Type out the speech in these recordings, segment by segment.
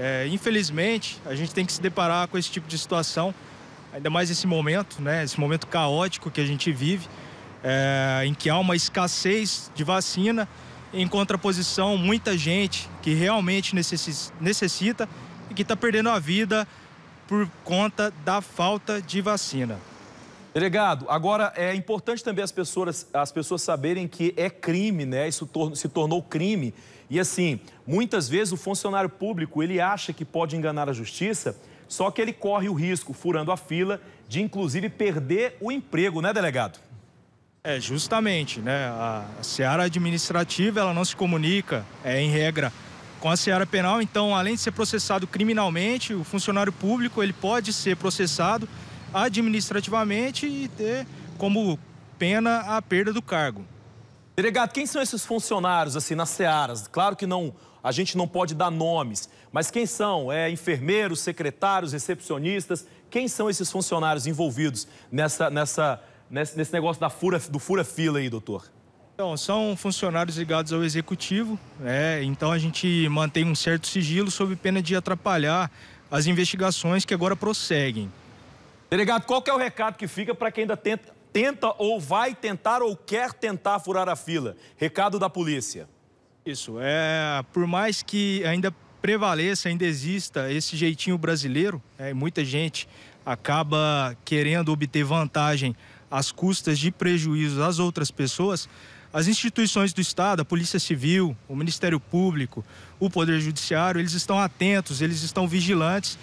É, infelizmente, a gente tem que se deparar com esse tipo de situação, ainda mais esse momento, né? Esse momento caótico que a gente vive, é, em que há uma escassez de vacina, em contraposição, muita gente que realmente necessita e que está perdendo a vida por conta da falta de vacina. Delegado, agora é importante também as pessoas, as pessoas saberem que é crime, né? Isso tor se tornou crime. E assim, muitas vezes o funcionário público, ele acha que pode enganar a justiça, só que ele corre o risco, furando a fila, de inclusive perder o emprego, né, delegado? É, justamente, né? A, a seara administrativa, ela não se comunica, é em regra, com a seara penal. Então, além de ser processado criminalmente, o funcionário público, ele pode ser processado administrativamente e ter como pena a perda do cargo. Delegado, quem são esses funcionários assim nas searas? Claro que não, a gente não pode dar nomes, mas quem são? É enfermeiros, secretários, recepcionistas? Quem são esses funcionários envolvidos nessa, nessa, nesse, nesse negócio da fura, do fura-fila aí, doutor? Então, são funcionários ligados ao executivo, né? então a gente mantém um certo sigilo sob pena de atrapalhar as investigações que agora prosseguem. Delegado, qual é o recado que fica para quem ainda tenta, tenta ou vai tentar ou quer tentar furar a fila? Recado da polícia. Isso, é, por mais que ainda prevaleça, ainda exista esse jeitinho brasileiro, né, muita gente acaba querendo obter vantagem às custas de prejuízos às outras pessoas, as instituições do Estado, a Polícia Civil, o Ministério Público, o Poder Judiciário, eles estão atentos, eles estão vigilantes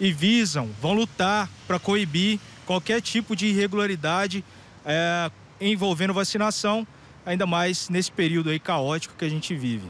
e visam, vão lutar para coibir qualquer tipo de irregularidade é, envolvendo vacinação, ainda mais nesse período aí caótico que a gente vive.